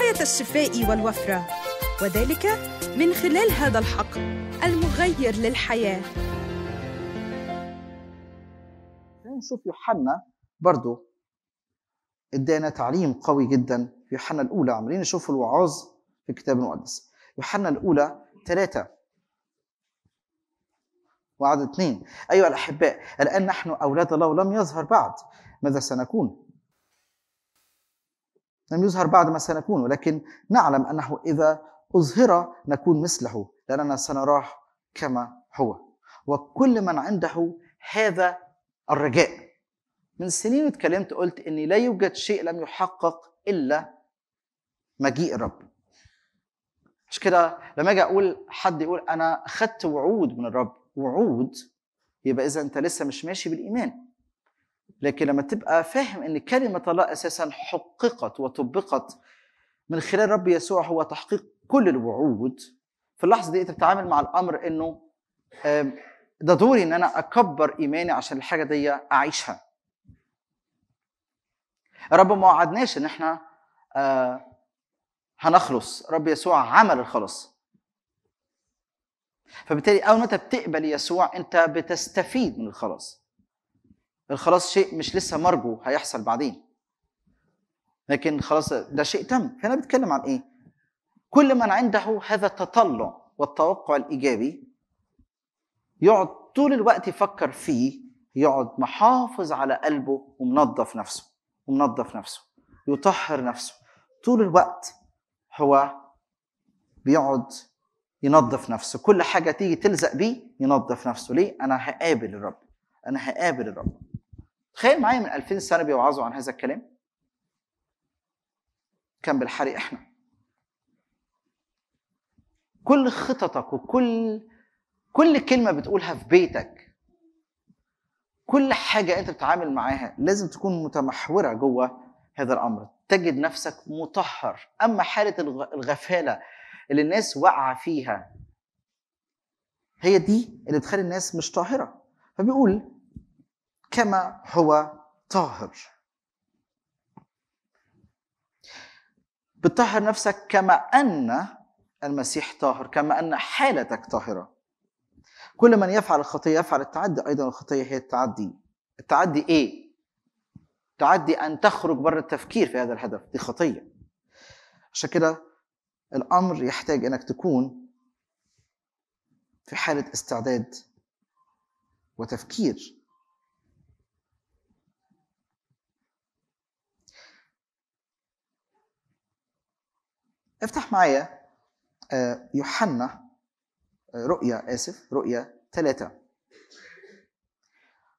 حياة الشفاء والوفرة وذلك من خلال هذا الحق المغير للحياة نشوف يوحنا برضو ادانا تعليم قوي جدا في يوحنا الأولى عمالين نشوف الوعظ في الكتاب المقدس يوحنا الأولى ثلاثة وعدد اثنين أيها الأحباء الآن نحن أولاد الله ولم يظهر بعد ماذا سنكون لم يظهر بعد ما سنكون ولكن نعلم أنه إذا أظهر نكون مثله لأننا سنراه كما هو وكل من عنده هذا الرجاء من سنين اتكلمت قلت أن لا يوجد شيء لم يحقق إلا مجيء الرب مش كده لما اجي اقول حد يقول انا اخذت وعود من الرب وعود يبقى اذا انت لسه مش ماشي بالايمان لكن لما تبقى فاهم ان كلمه الله اساسا حققت وطبقت من خلال رب يسوع هو تحقيق كل الوعود في اللحظه دي انت بتتعامل مع الامر انه ده دوري ان انا اكبر ايماني عشان الحاجه دي اعيشها رب ما وعدناش ان احنا آه، هنخلص رب يسوع عمل الخلاص فبالتالي اول ما انت بتقبل يسوع انت بتستفيد من الخلاص الخلاص شيء مش لسه مرجو هيحصل بعدين لكن خلاص ده شيء تم هنا بيتكلم عن ايه كل من عنده هذا التطلع والتوقع الايجابي يقعد طول الوقت يفكر فيه يقعد محافظ على قلبه ومنظف نفسه ومنظف نفسه يطهر نفسه طول الوقت هو بيقعد ينظف نفسه كل حاجة تيجي تلزق بيه ينظف نفسه ليه؟ أنا هقابل الرب أنا هقابل الرب تخيل معايا من 2000 سنه بيوعظوا عن هذا الكلام كان بالحري احنا كل خططك وكل كل كلمه بتقولها في بيتك كل حاجه انت بتتعامل معاها لازم تكون متمحوره جوه هذا الامر تجد نفسك مطهر اما حاله الغفاله اللي الناس واقعه فيها هي دي اللي بتخلي الناس مش طاهره فبيقول كما هو طاهر بتطهر نفسك كما أن المسيح طاهر كما أن حالتك طاهرة كل من يفعل الخطية يفعل التعدي أيضا الخطية هي التعدي التعدي إيه؟ تعدي أن تخرج بره التفكير في هذا الهدف دي خطية عشان كده الأمر يحتاج أنك تكون في حالة استعداد وتفكير افتح معايا آه، يوحنا آه، رؤيا اسف رؤيا ثلاثة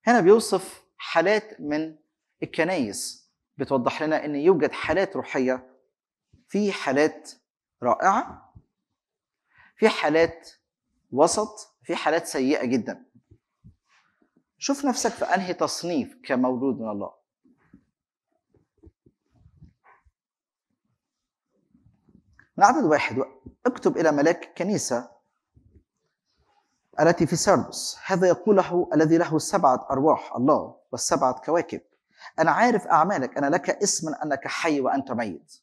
هنا بيوصف حالات من الكنايس بتوضح لنا ان يوجد حالات روحية في حالات رائعة في حالات وسط في حالات سيئة جدا شوف نفسك في انهي تصنيف كمولود من الله العدد واحد اكتب إلى ملاك كنيسة التي في سردس هذا يقول له الذي له سبعة أرواح الله والسبعة كواكب أنا عارف أعمالك أنا لك اسم أنك حي وأنت ميت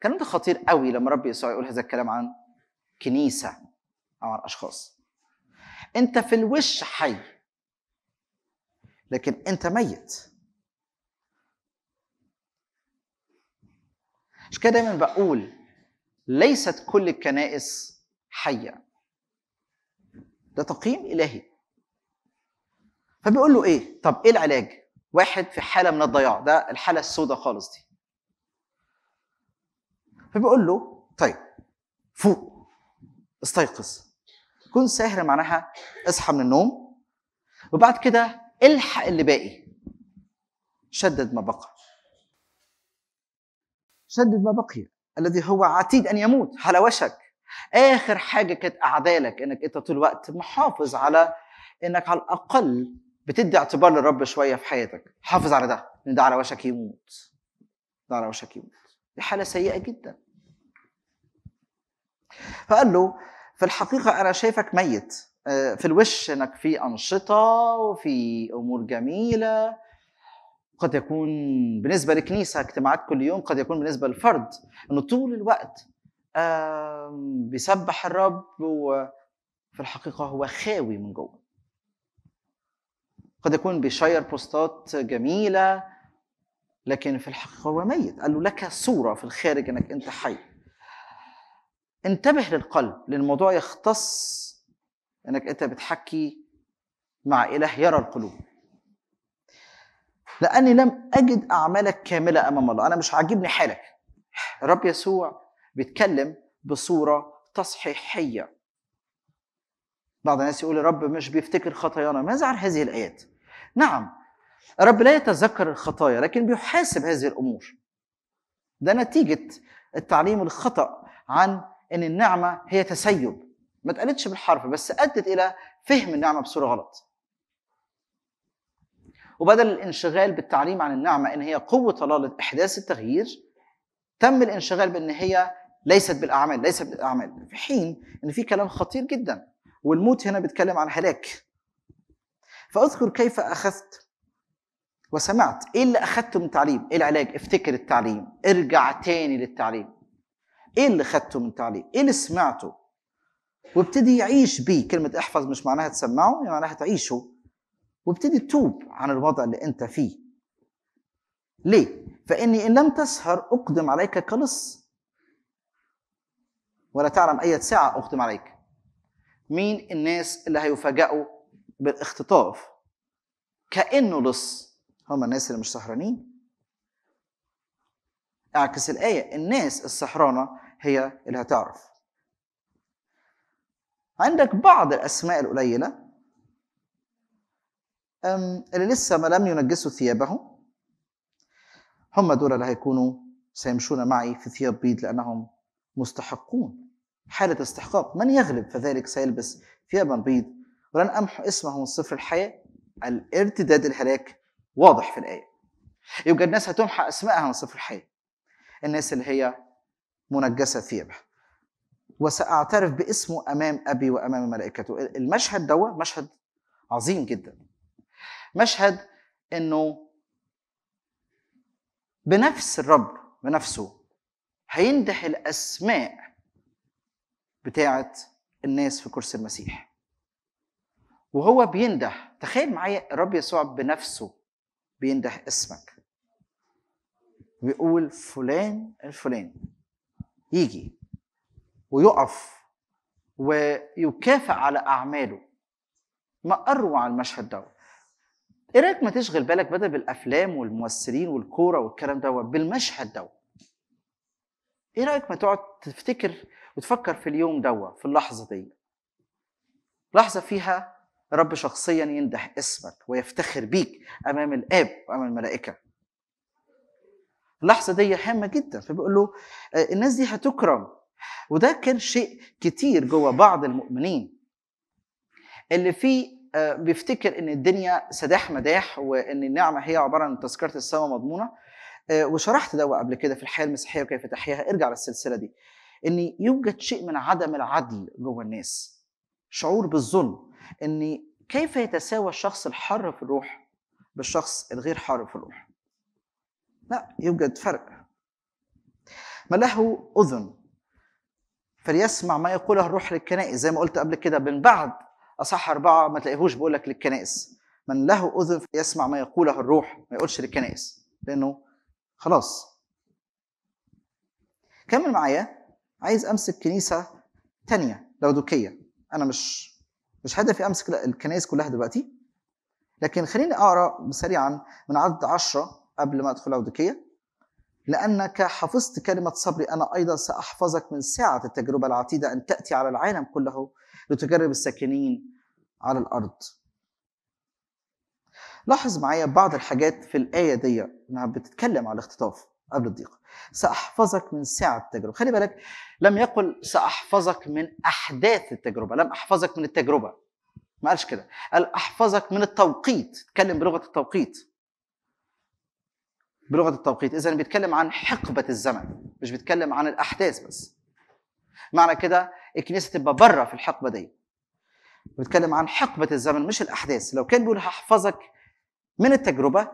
كان ده خطير قوي لما ربي يسوع يقول هذا الكلام عن كنيسة أو عن أشخاص أنت في الوش حي لكن أنت ميت مش كده دايما بقول ليست كل الكنائس حيه ده تقييم الهي فبيقول له ايه طب ايه العلاج واحد في حاله من الضياع ده الحاله السوداء خالص دي فبيقول له طيب فوق استيقظ كن ساهر معناها اصحى من النوم وبعد كده الحق اللي باقي شدد ما بقي شدد ما بقي الذي هو عتيد ان يموت على وشك اخر حاجه كانت اعدالك انك انت طول الوقت محافظ على انك على الاقل بتدي اعتبار للرب شويه في حياتك حافظ على ده ان ده على وشك يموت ده على وشك يموت دي حاله سيئه جدا فقال له في الحقيقه انا شايفك ميت آه، في الوش انك في انشطه وفي امور جميله قد يكون بالنسبه للكنيسه اجتماعات كل يوم قد يكون بالنسبه للفرد انه طول الوقت بيسبح الرب وفي الحقيقه هو خاوي من جوه قد يكون بيشير بوستات جميله لكن في الحقيقه هو ميت قال له لك صوره في الخارج انك انت حي انتبه للقلب لان الموضوع يختص انك انت بتحكي مع اله يرى القلوب لاني لم اجد اعمالك كامله امام الله انا مش عاجبني حالك الرب يسوع بيتكلم بصوره تصحيحيه بعض الناس يقول رب مش بيفتكر خطايانا ماذا عن هذه الايات نعم الرب لا يتذكر الخطايا لكن بيحاسب هذه الامور ده نتيجه التعليم الخطا عن ان النعمه هي تسيب ما اتقالتش بالحرف بس ادت الى فهم النعمه بصوره غلط وبدل الانشغال بالتعليم عن النعمة إن هي قوة طلالة إحداث التغيير تم الانشغال بإن هي ليست بالأعمال ليست بالأعمال في حين إن في كلام خطير جدا والموت هنا بيتكلم عن هلاك فأذكر كيف أخذت وسمعت إيه اللي أخذته من تعليم إيه العلاج افتكر التعليم ارجع تاني للتعليم إيه اللي أخذته من تعليم إيه اللي سمعته وابتدي يعيش بيه كلمة احفظ مش معناها تسمعه يعني معناها تعيشه وابتدي تتوب عن الوضع اللي انت فيه ليه فاني ان لم تسهر اقدم عليك كلص ولا تعلم اي ساعه اقدم عليك مين الناس اللي هيفاجئوا بالاختطاف كانه لص هم الناس اللي مش سهرانين اعكس الايه الناس السهرانه هي اللي هتعرف عندك بعض الاسماء القليله اللي لسه ما لم ينجسوا ثيابهم هم دول اللي هيكونوا سيمشون معي في ثياب بيض لأنهم مستحقون حالة استحقاق من يغلب فذلك سيلبس ثيابا بيض ولن أمحو اسمه من صفر الحياة الارتداد الهلاك واضح في الآية يبقى الناس هتمحى أسمائها من صفر الحياة الناس اللي هي منجسة ثيابها وسأعترف باسمه أمام أبي وأمام ملائكته المشهد دوت مشهد عظيم جدا مشهد انه بنفس الرب بنفسه هيندح الاسماء بتاعه الناس في كرسي المسيح وهو بينده تخيل معايا الرب يسوع بنفسه بينده اسمك بيقول فلان الفلان يجي ويقف ويكافئ على اعماله ما اروع المشهد دوت ايه رايك ما تشغل بالك بدل بالافلام والممثلين والكوره والكلام ده بالمشهد ده ايه رايك ما تقعد تفتكر وتفكر في اليوم ده في اللحظه دي لحظه فيها رب شخصيا يمدح اسمك ويفتخر بيك امام الاب وامام الملائكه اللحظه دي هامه جدا فبيقول له آه، الناس دي هتكرم وده كان شيء كتير جوه بعض المؤمنين اللي فيه آه، بيفتكر ان الدنيا سداح مداح وان النعمه هي عباره عن تذكره السماء مضمونه آه، وشرحت ده قبل كده في الحياه المسيحيه وكيف تحياها ارجع للسلسله دي ان يوجد شيء من عدم العدل جوه الناس شعور بالظلم ان كيف يتساوى الشخص الحر في الروح بالشخص الغير حر في الروح لا يوجد فرق ما له اذن فليسمع ما يقوله الروح للكنائس زي ما قلت قبل كده من بعد اصح اربعه ما تلاقيهوش بيقول لك للكنائس من له اذن يسمع ما يقوله الروح ما يقولش للكنائس لانه خلاص كمل معايا عايز امسك كنيسه تانية لودوكيه انا مش مش هدفي امسك الكنائس كلها دلوقتي لكن خليني اقرا سريعا من عدد عشرة قبل ما ادخل لودوكيه لانك حفظت كلمه صبري انا ايضا ساحفظك من ساعه التجربه العتيده ان تاتي على العالم كله لتجرب الساكنين على الارض لاحظ معايا بعض الحاجات في الآية دي إنها بتتكلم على الاختطاف قبل الضيق سأحفظك من ساعة التجربة خلي بالك لم يقل سأحفظك من أحداث التجربة لم أحفظك من التجربة ما قالش كده قال أحفظك من التوقيت تكلم بلغة التوقيت بلغة التوقيت إذا بيتكلم عن حقبة الزمن مش بيتكلم عن الأحداث بس معنى كده الكنيسه تبقى بره في الحقبه دي بنتكلم عن حقبه الزمن مش الاحداث لو كان بيقول هحفظك من التجربه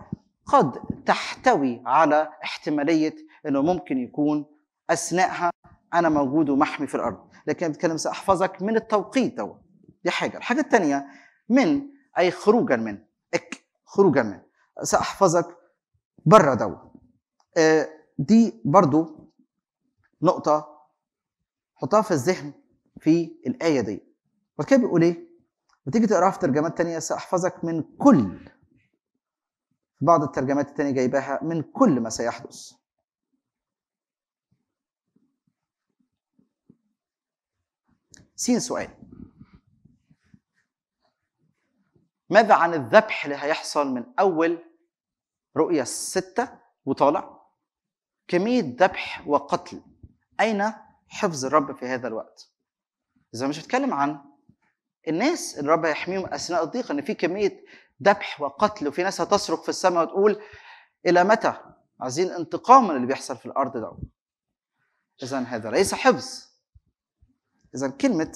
قد تحتوي على احتماليه انه ممكن يكون اثناءها انا موجود ومحمي في الارض لكن بتكلم ساحفظك من التوقيت دوت دي حاجه الحاجه الثانيه من اي خروجا من اك خروجا من ساحفظك بره دوت آه، دي برضو نقطة حطها في الذهن في الايه دي بعد كده بيقول ايه وتيجي تقراها في ترجمات تانية ساحفظك من كل في بعض الترجمات التانية جايباها من كل ما سيحدث سين سؤال ماذا عن الذبح اللي هيحصل من أول رؤية الستة وطالع كمية ذبح وقتل أين حفظ الرب في هذا الوقت اذا مش هتكلم عن الناس اللي الرب هيحميهم اثناء الضيقه ان في كميه ذبح وقتل وفي ناس هتصرخ في السماء وتقول الى متى عايزين انتقام من اللي بيحصل في الارض ده اذا هذا ليس حفظ اذا كلمه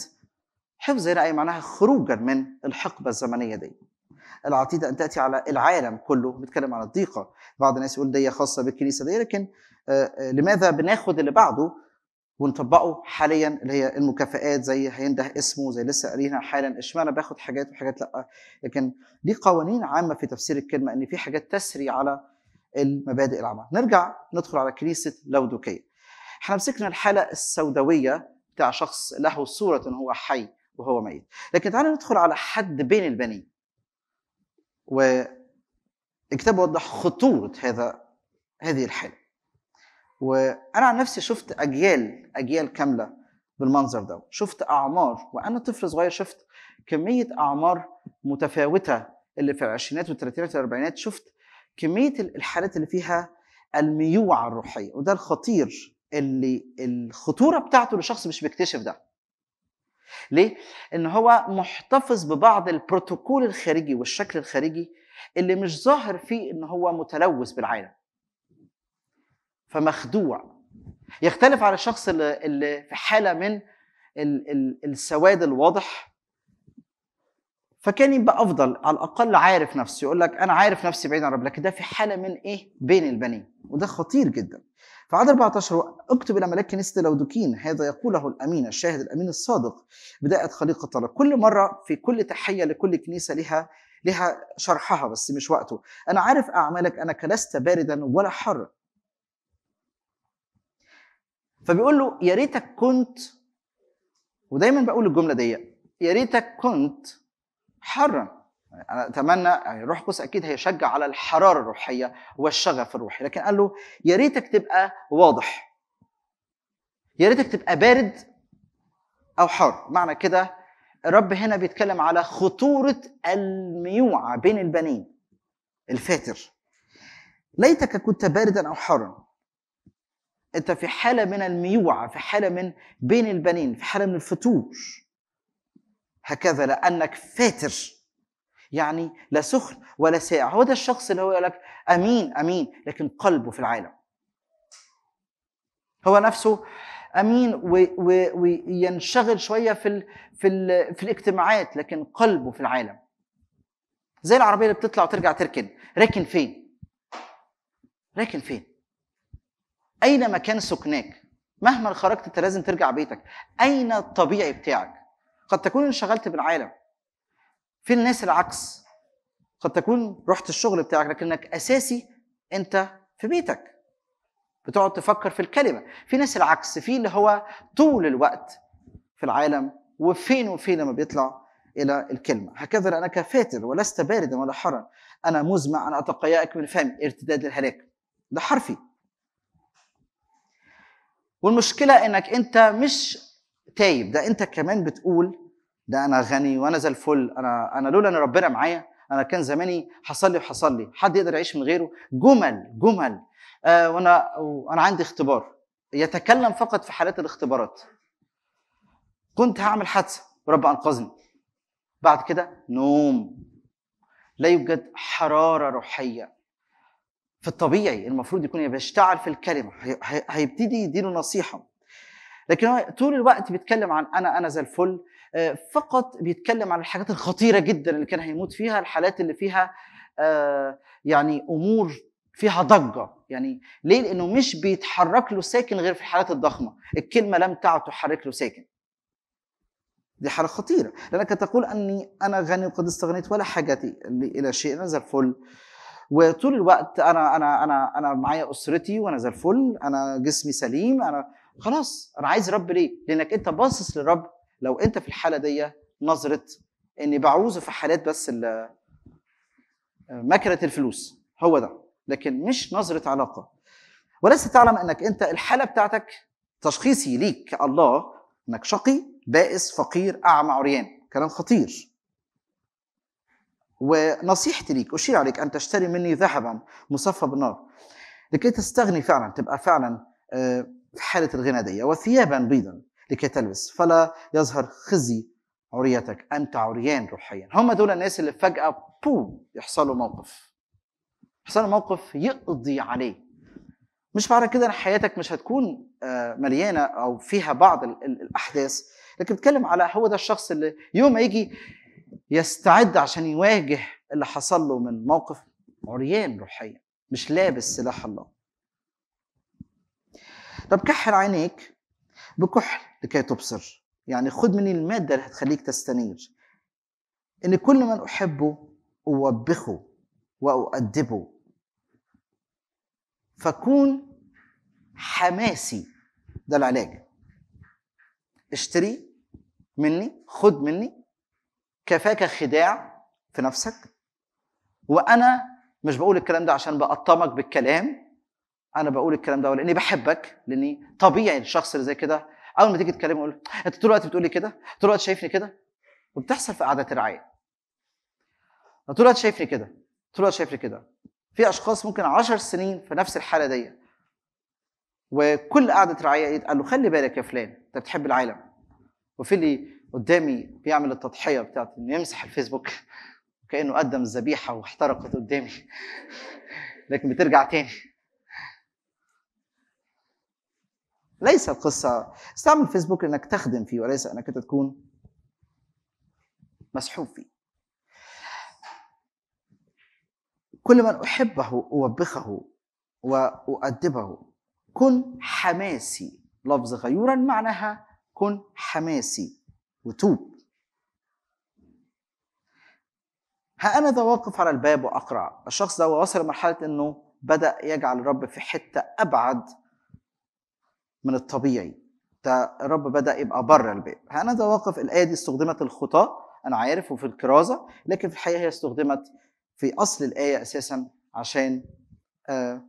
حفظ هنا اي معناها خروجا من الحقبه الزمنيه دي العتيده ان تاتي على العالم كله بيتكلم عن الضيقه بعض الناس يقول دي خاصه بالكنيسه دي لكن آه، آه، لماذا بناخد اللي بعده ونطبقه حاليا اللي هي المكافئات زي هينده اسمه زي لسه قارينا حالا اشمعنى باخد حاجات وحاجات لا لكن دي قوانين عامه في تفسير الكلمه ان في حاجات تسري على المبادئ العامه نرجع ندخل على كنيسه لودوكيه احنا مسكنا الحاله السوداويه بتاع شخص له صوره هو حي وهو ميت لكن تعالى ندخل على حد بين البنين و الكتاب وضح خطوره هذا هذه الحاله وانا عن نفسي شفت اجيال اجيال كامله بالمنظر ده شفت اعمار وانا طفل صغير شفت كميه اعمار متفاوته اللي في العشرينات والثلاثينات والاربعينات شفت كميه الحالات اللي فيها الميوعه الروحيه وده الخطير اللي الخطوره بتاعته لشخص مش بيكتشف ده ليه؟ ان هو محتفظ ببعض البروتوكول الخارجي والشكل الخارجي اللي مش ظاهر فيه ان هو متلوث بالعالم فمخدوع يختلف عن الشخص اللي, اللي في حاله من السواد الواضح فكان يبقى افضل على الاقل عارف نفسه يقول لك انا عارف نفسي بعيد عن رب لكن ده في حاله من ايه بين البنين وده خطير جدا عدد 14 اكتب الى ملاك كنيسه لودوكين هذا يقوله الامين الشاهد الامين الصادق بدايه خليقه الله كل مره في كل تحيه لكل كنيسه لها لها شرحها بس مش وقته انا عارف اعمالك انك لست باردا ولا حرا فبيقول له يا ريتك كنت ودايما بقول الجمله دي يا ريتك كنت حرا انا اتمنى يعني روح قدس اكيد هيشجع على الحراره الروحيه والشغف الروحي لكن قال له يا ريتك تبقى واضح يا ريتك تبقى بارد او حار معنى كده الرب هنا بيتكلم على خطوره الميوعه بين البنين الفاتر ليتك كنت باردا او حارا انت في حاله من الميوعه في حاله من بين البنين في حاله من الفتور هكذا لانك فاتر يعني لا سخن ولا ساعة هو ده الشخص اللي هو يقول لك امين امين لكن قلبه في العالم هو نفسه امين وينشغل شويه في الـ في الـ في الاجتماعات لكن قلبه في العالم زي العربيه اللي بتطلع وترجع تركن راكن فين راكن فين اين مكان سكناك مهما خرجت انت لازم ترجع بيتك اين الطبيعي بتاعك قد تكون انشغلت بالعالم في الناس العكس قد تكون رحت الشغل بتاعك لكنك اساسي انت في بيتك بتقعد تفكر في الكلمه في ناس العكس في اللي هو طول الوقت في العالم وفين وفين لما بيطلع الى الكلمه هكذا لانك فاتر ولست باردا ولا حرا انا مزمع أن اتقياك من فمي ارتداد الهلاك ده حرفي والمشكله انك انت مش تايب ده انت كمان بتقول ده انا غني وانا زي الفل انا انا لولا ان ربنا معايا انا كان زماني حصل لي وحصل لي حد يقدر يعيش من غيره جمل جمل آه وانا وانا عندي اختبار يتكلم فقط في حالات الاختبارات كنت هعمل حادثه ورب انقذني بعد كده نوم لا يوجد حراره روحيه في الطبيعي المفروض يكون بيشتعل في الكلمه هيبتدي يديله نصيحه لكن هو طول الوقت بيتكلم عن انا انا زي الفل آه، فقط بيتكلم عن الحاجات الخطيره جدا اللي كان هيموت فيها الحالات اللي فيها آه، يعني امور فيها ضجه يعني ليه لانه مش بيتحرك له ساكن غير في الحالات الضخمه الكلمه لم تعد تحرك له ساكن دي حاله خطيره لانك تقول اني انا غني وقد استغنيت ولا حاجتي الى شيء انا زي الفل وطول الوقت انا انا انا انا معايا اسرتي وانا زي الفل انا جسمي سليم انا خلاص انا عايز رب ليه؟ لانك انت باصص للرب لو انت في الحاله دي نظره اني بعوز في حالات بس مكنه الفلوس هو ده لكن مش نظره علاقه ولست تعلم انك انت الحاله بتاعتك تشخيصي ليك الله انك شقي بائس فقير اعمى عريان كلام خطير ونصيحتي ليك أشير عليك أن تشتري مني ذهبا مصفى بالنار لكي تستغني فعلا تبقى فعلا آه، في حالة دي وثيابا بيضا لكي تلبس فلا يظهر خزي عريتك أنت عريان روحيا هم دول الناس اللي فجأة بوم يحصلوا موقف يحصلوا موقف يقضي عليه مش معنى كده ان حياتك مش هتكون آه، مليانه او فيها بعض الاحداث لكن بتكلم على هو ده الشخص اللي يوم ما يجي يستعد عشان يواجه اللي حصل له من موقف عريان روحيا مش لابس سلاح الله طب كحل عينيك بكحل لكي تبصر يعني خد مني المادة اللي هتخليك تستنير إن كل من أحبه أوبخه وأؤدبه فكون حماسي ده العلاج اشتري مني خد مني كفاك خداع في نفسك وانا مش بقول الكلام ده عشان بقطمك بالكلام انا بقول الكلام ده لاني بحبك لاني طبيعي الشخص اللي زي كده اول ما تيجي تكلمه اقول انت طول الوقت بتقول لي كده طول الوقت شايفني كده وبتحصل في قعدات الرعايه طول الوقت شايفني كده طول الوقت شايفني كده في اشخاص ممكن 10 سنين في نفس الحاله دي وكل قعده رعايه إيه؟ قال له خلي بالك يا فلان انت بتحب العالم وفي اللي قدامي بيعمل التضحيه بتاعت انه يمسح الفيسبوك كانه قدم الذبيحه واحترقت قدامي لكن بترجع تاني ليس القصة استعمل فيسبوك انك تخدم فيه وليس انك انت تكون مسحوب فيه كل من احبه اوبخه واؤدبه كن حماسي لفظ غيورا معناها كن حماسي وتوب ها أنا ذا واقف على الباب وأقرع الشخص ده وصل لمرحلة أنه بدأ يجعل الرب في حتة أبعد من الطبيعي ده الرب بدأ يبقى بره الباب ها أنا ذا واقف الآية دي استخدمت الخطاة أنا عارف وفي الكرازة لكن في الحقيقة هي استخدمت في أصل الآية أساسا عشان آه،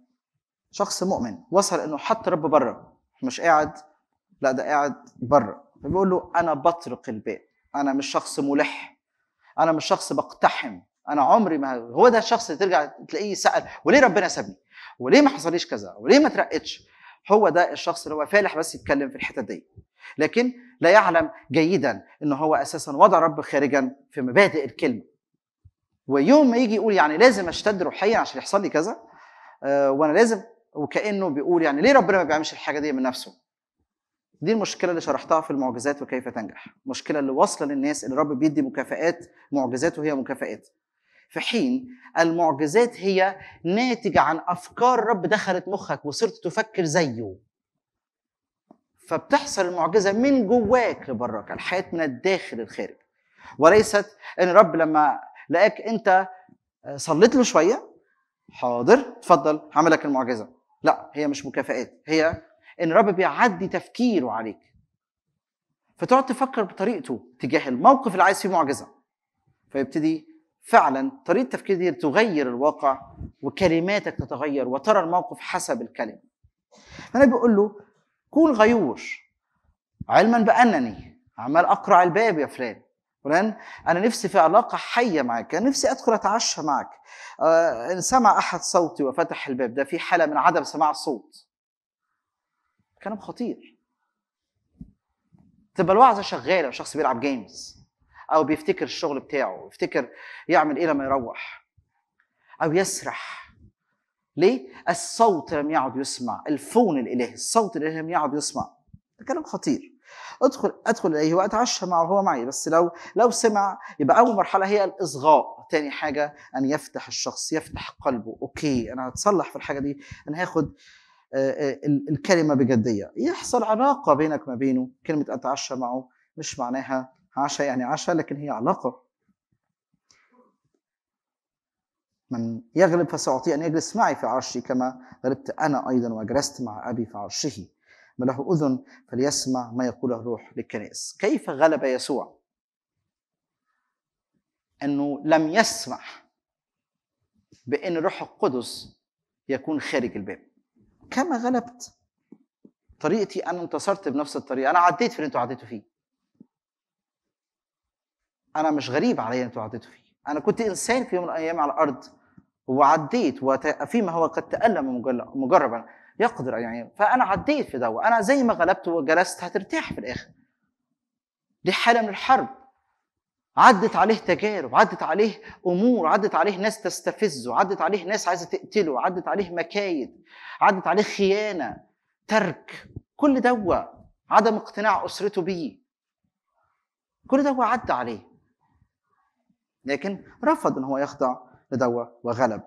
شخص مؤمن وصل انه حط رب بره مش قاعد لا ده قاعد بره بيقول له انا بطرق الباب انا مش شخص ملح انا مش شخص بقتحم انا عمري ما هو ده الشخص اللي ترجع تلاقيه سال وليه ربنا سابني وليه ما حصليش كذا وليه ما ترقتش هو ده الشخص اللي هو فالح بس يتكلم في الحتت دي لكن لا يعلم جيدا ان هو اساسا وضع رب خارجا في مبادئ الكلمه ويوم ما يجي يقول يعني لازم اشتد روحيا عشان يحصل لي كذا آه، وانا لازم وكانه بيقول يعني ليه ربنا ما بيعملش الحاجه دي من نفسه دي المشكله اللي شرحتها في المعجزات وكيف تنجح المشكله اللي واصله للناس اللي الرب بيدي مكافئات معجزات وهي مكافئات في حين المعجزات هي ناتجه عن افكار رب دخلت مخك وصرت تفكر زيه فبتحصل المعجزه من جواك لبراك الحياه من الداخل للخارج وليست ان رب لما لقاك انت آه، صليت له شويه حاضر اتفضل هعمل لك المعجزه لا هي مش مكافئات هي ان الرب بيعدي تفكيره عليك فتقعد تفكر بطريقته تجاه الموقف اللي عايز فيه معجزه فيبتدي فعلا طريقه التفكير دي تغير الواقع وكلماتك تتغير وترى الموقف حسب الكلمه فانا بيقول له كون غيور علما بانني عمال اقرع الباب يا فلان فلان انا نفسي في علاقه حيه معاك انا نفسي ادخل اتعشى معاك آه ان سمع احد صوتي وفتح الباب ده في حاله من عدم سماع الصوت كلام خطير تبقى الوعظه شغاله شخص بيلعب جيمز او بيفتكر الشغل بتاعه يفتكر يعمل ايه لما يروح او يسرح ليه الصوت لم يعد يسمع الفون الالهي الصوت الالهي لم يعد يسمع ده كلام خطير ادخل ادخل اليه واتعشى معه هو معي بس لو لو سمع يبقى اول مرحله هي الاصغاء تاني حاجه ان يفتح الشخص يفتح قلبه اوكي انا هتصلح في الحاجه دي انا هاخد آه، آه، الكلمه بجديه يحصل علاقه بينك ما بينه كلمه اتعشى معه مش معناها عشاء يعني عشاء لكن هي علاقه من يغلب فسأعطيه أن يجلس معي في عرشي كما غلبت أنا أيضا وجلست مع أبي في عرشه من له أذن فليسمع ما يقوله الروح للكنائس كيف غلب يسوع أنه لم يسمح بأن الروح القدس يكون خارج الباب كما غلبت طريقتي انا انتصرت بنفس الطريقه انا عديت في اللي انتوا عديتوا فيه انا مش غريب عليا انتوا عديتوا فيه انا كنت انسان في يوم من الايام على الارض وعديت فيما هو قد تالم مجربا يقدر يعني فانا عديت في ده وانا زي ما غلبت وجلست هترتاح في الاخر دي حاله من الحرب عدت عليه تجارب عدت عليه امور عدت عليه ناس تستفزه عدت عليه ناس عايزه تقتله عدت عليه مكايد عدت عليه خيانه ترك كل دوا عدم اقتناع اسرته بيه كل دوا عدى عليه لكن رفض ان هو يخضع لدوا وغلب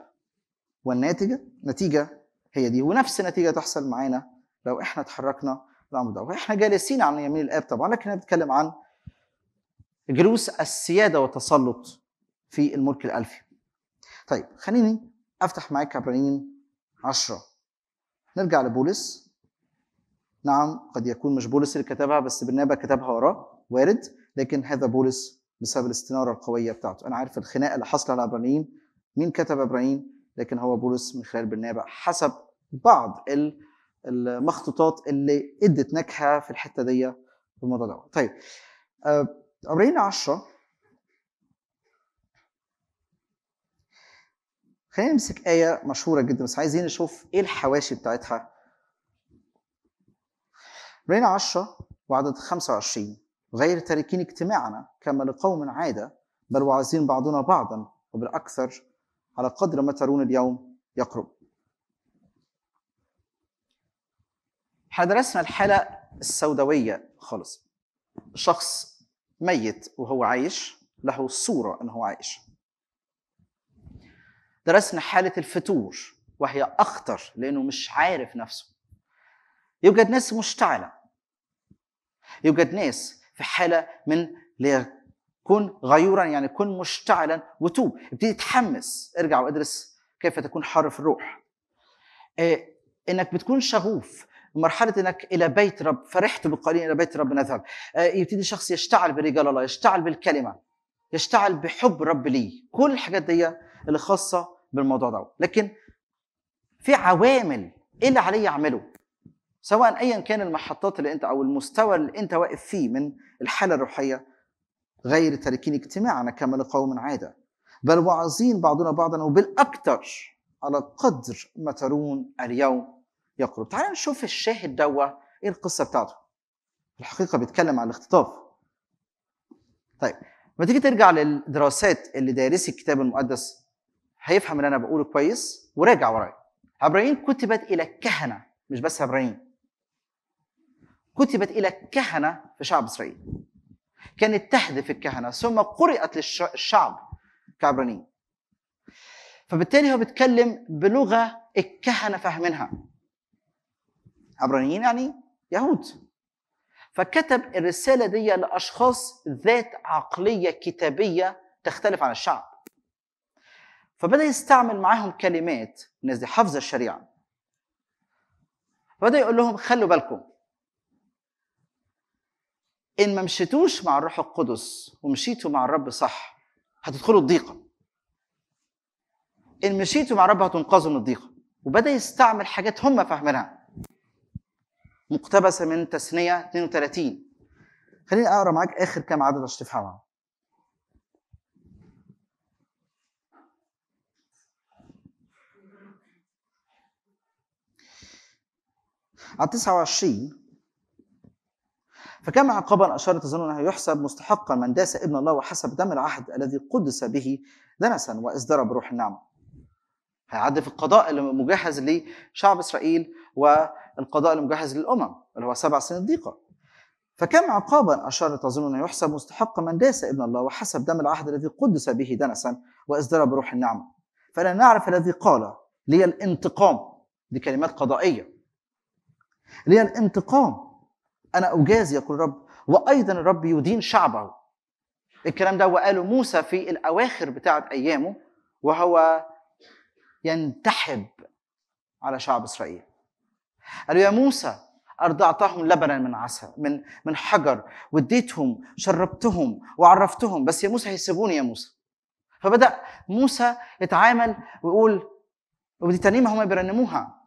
والناتجه نتيجه هي دي ونفس النتيجه تحصل معانا لو احنا اتحركنا لامر دوا احنا جالسين عن يمين الاب طبعا لكن بنتكلم عن جلوس السياده والتسلط في الملك الالفي. طيب خليني افتح معاك عبرانيين 10 نرجع لبولس نعم قد يكون مش بولس اللي كتبها بس برنابا كتبها وراه وارد لكن هذا بولس بسبب الاستناره القويه بتاعته انا عارف الخناقه اللي حصل على عبرانيين مين كتب عبرانيين لكن هو بولس من خلال برنابا حسب بعض المخطوطات اللي ادت نكهه في الحته دي في الموضوع ده طيب آه، أمرين عشرة خلينا نمسك آية مشهورة جدا بس عايزين نشوف إيه الحواشي بتاعتها. أمرين عشرة وعدد 25 غير تاركين اجتماعنا كما لقوم عادة بل وعازين بعضنا بعضا وبالأكثر على قدر ما ترون اليوم يقرب. احنا درسنا الحالة السوداوية خالص. شخص ميت وهو عايش له صورة أنه عايش درسنا حالة الفتور وهي أخطر لأنه مش عارف نفسه يوجد ناس مشتعلة يوجد ناس في حالة من كن غيورا يعني كن مشتعلا وتوب ابتدي تحمس ارجع وادرس كيف تكون حار في الروح إيه انك بتكون شغوف مرحله انك الى بيت رب فرحت بالقليل الى بيت رب نذهب آه، يبتدي الشخص يشتعل برجال الله يشتعل بالكلمه يشتعل بحب رب ليه كل الحاجات دي اللي خاصه بالموضوع ده لكن في عوامل ايه اللي عليه اعمله سواء ايا كان المحطات اللي انت او المستوى اللي انت واقف فيه من الحاله الروحيه غير تاركين اجتماعنا كما لقوم عاده بل واعظين بعضنا بعضا وبالاكثر على قدر ما ترون اليوم يقرب تعال نشوف الشاهد دوا ايه القصه بتاعته الحقيقه بيتكلم عن الاختطاف طيب لما تيجي ترجع للدراسات اللي دارسي الكتاب المقدس هيفهم اللي انا بقوله كويس وراجع ورايا عبرانيين كتبت الى الكهنه مش بس عبرانيين كتبت الى الكهنه في شعب اسرائيل كانت تحذف الكهنه ثم قرات للشعب كعبرانيين فبالتالي هو بيتكلم بلغه الكهنه فاهمينها عبرانيين يعني يهود فكتب الرسالة دي لأشخاص ذات عقلية كتابية تختلف عن الشعب فبدأ يستعمل معاهم كلمات الناس دي حافظة الشريعة فبدأ يقول لهم خلوا بالكم إن ما مشيتوش مع الروح القدس ومشيتوا مع الرب صح هتدخلوا الضيقة إن مشيتوا مع الرب هتنقذوا من الضيقة وبدأ يستعمل حاجات هم فاهمينها مقتبسه من تثنيه 32 خليني اقرا معاك اخر كام عدد عشان تفهمها على 29 فكما عقابا اشار تظن انه يحسب مستحقا من داس ابن الله وحسب دم العهد الذي قدس به دنسا واصدر بروح النعمه هيعدي في القضاء المجهز لشعب اسرائيل والقضاء المجهز للامم اللي هو سبع سنين ضيقه فكم عقابا اشار تظن انه يحسب مستحق من داس ابن الله وحسب دم العهد الذي قدس به دنسا واصدر بروح النعمه فلا نعرف الذي قال لي الانتقام دي كلمات قضائيه لي الانتقام انا اجازي يقول رب وايضا الرب يدين شعبه الكلام ده وقاله موسى في الاواخر بتاعه ايامه وهو ينتحب على شعب اسرائيل قالوا يا موسى ارضعتهم لبنا من عسل من من حجر واديتهم شربتهم وعرفتهم بس يا موسى هيسيبوني يا موسى فبدا موسى يتعامل ويقول ودي ترنيمه هم بيرنموها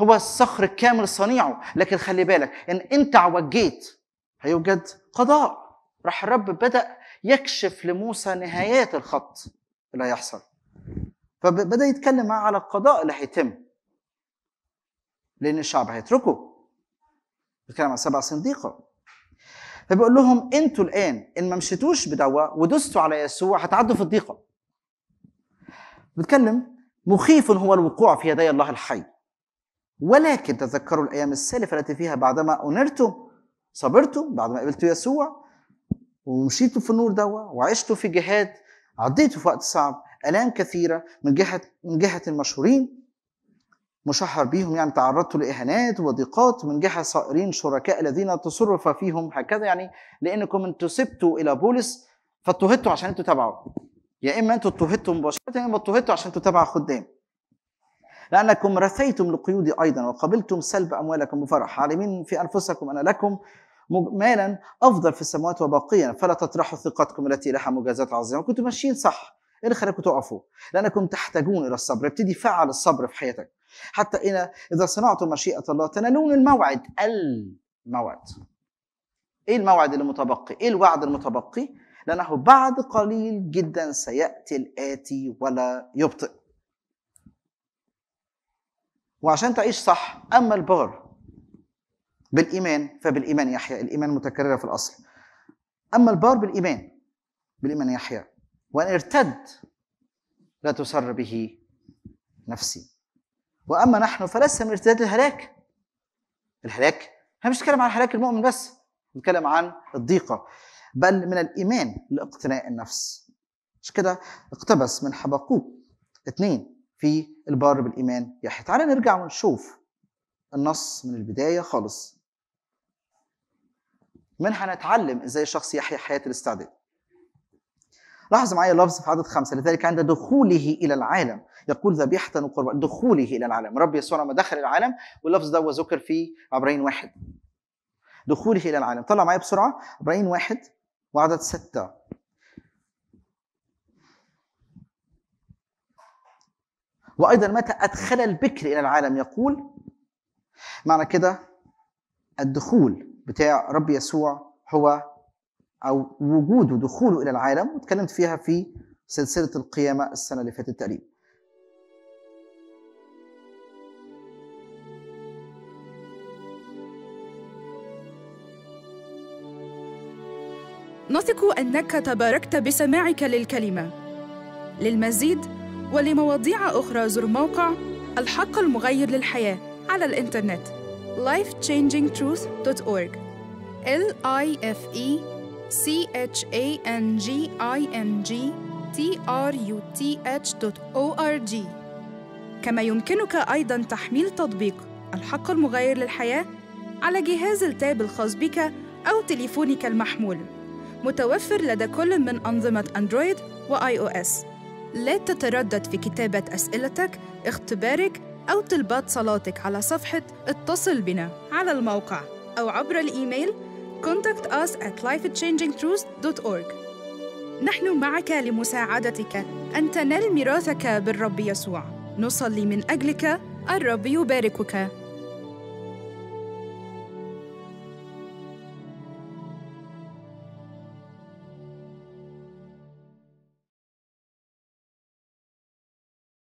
هو الصخر الكامل صنيعه لكن خلي بالك ان انت عوجيت هيوجد قضاء راح الرب بدا يكشف لموسى نهايات الخط اللي هيحصل فبدا يتكلم معاه على القضاء اللي هيتم لان الشعب هيتركه بيتكلم على سبع صنديقه فبيقول لهم انتوا الان ان ما مشيتوش بدوا ودستوا على يسوع هتعدوا في الضيقه بيتكلم مخيف هو الوقوع في يدي الله الحي ولكن تذكروا الايام السالفه التي فيها بعدما انرتم صبرتم بعدما قبلتوا يسوع ومشيتوا في النور دوا وعشتوا في جهاد عديتوا في وقت صعب الام كثيره من جهه من جهه المشهورين مشهر بيهم يعني تعرضت لاهانات وضيقات من جهه صائرين شركاء الذين تصرف فيهم هكذا يعني لانكم انتسبتوا الى بولس فاضطهدتوا عشان انتوا تبعوا يا اما انتوا اضطهدتم مباشره يا اما اضطهدتوا عشان انتوا خدام لانكم رثيتم لقيود ايضا وقبلتم سلب اموالكم بفرح عالمين في انفسكم ان لكم مالا افضل في السماوات وباقيا فلا تطرحوا ثقتكم التي لها مجازات عظيمه كنتم ماشيين صح إن خلقكم تقفوا لأنكم تحتاجون إلى الصبر ابتدي فعل الصبر في حياتك حتى إن إذا صنعتم مشيئة الله تنالون الموعد الموعد إيه الموعد المتبقي إيه الوعد المتبقي لأنه بعد قليل جدا سيأتي الآتي ولا يبطئ وعشان تعيش صح أما البار بالإيمان فبالإيمان يحيى الإيمان متكررة في الأصل أما البار بالإيمان بالإيمان يحيى وأن ارتد لا تسر به نفسي وأما نحن فلسنا من ارتداد الهلاك الهلاك احنا مش بنتكلم عن هلاك المؤمن بس بنتكلم عن الضيقة بل من الإيمان لاقتناء النفس مش كده اقتبس من حبقوق اثنين في البار بالإيمان يحيى تعالى نرجع ونشوف النص من البداية خالص منها نتعلم ازاي الشخص يحيا حياة الاستعداد لاحظ معايا اللفظ في عدد خمسة لذلك عند دخوله إلى العالم يقول ذبيحة وقربان دخوله إلى العالم رب يسوع لما دخل العالم واللفظ ده ذكر في عبرين واحد دخوله إلى العالم طلع معايا بسرعة عبرين واحد وعدد ستة وأيضا متى أدخل البكر إلى العالم يقول معنى كده الدخول بتاع رب يسوع هو او وجوده دخوله الى العالم واتكلمت فيها في سلسله القيامه السنه اللي فاتت تقريبا نثق انك تباركت بسماعك للكلمه للمزيد ولمواضيع اخرى زر موقع الحق المغير للحياه على الانترنت lifechangingtruth.org l i f e c h a n g i n g t r u t h o r g كما يمكنك أيضا تحميل تطبيق الحق المغير للحياة على جهاز التاب الخاص بك أو تليفونك المحمول متوفر لدى كل من أنظمة أندرويد وآي أو إس لا تتردد في كتابة أسئلتك، اختبارك أو طلبات صلاتك على صفحة اتصل بنا على الموقع أو عبر الإيميل contact us at lifechangingtruth.org نحن معك لمساعدتك أن تنال ميراثك بالرب يسوع نصلي من أجلك الرب يباركك